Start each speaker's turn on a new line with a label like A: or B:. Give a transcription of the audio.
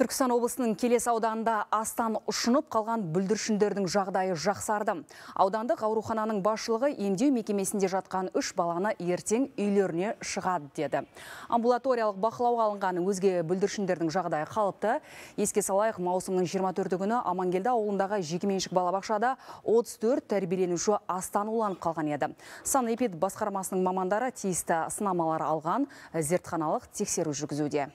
A: Түркістан облысының келес ауданында астан ұшынып қалған бүлдіршіндердің жағдайы жақсарды. Аудандық аурухананың басшылығы емдеу мекемесінде жатқан үш баланы ертең үйлеріне шығады деді. Амбулаториялық бақылауға алынған өзге бүлдіршіндердің жағдайы қалыпты. Еске салайық маусымның 24 күні Амангелді ауылындағы жекеменшік балабақшада 34 тәрбиеленуші астан уланып қалған еді. Санэпид басқармасының мамандары тиісті сынамалар алған зертханалық тексеру жүргізуде.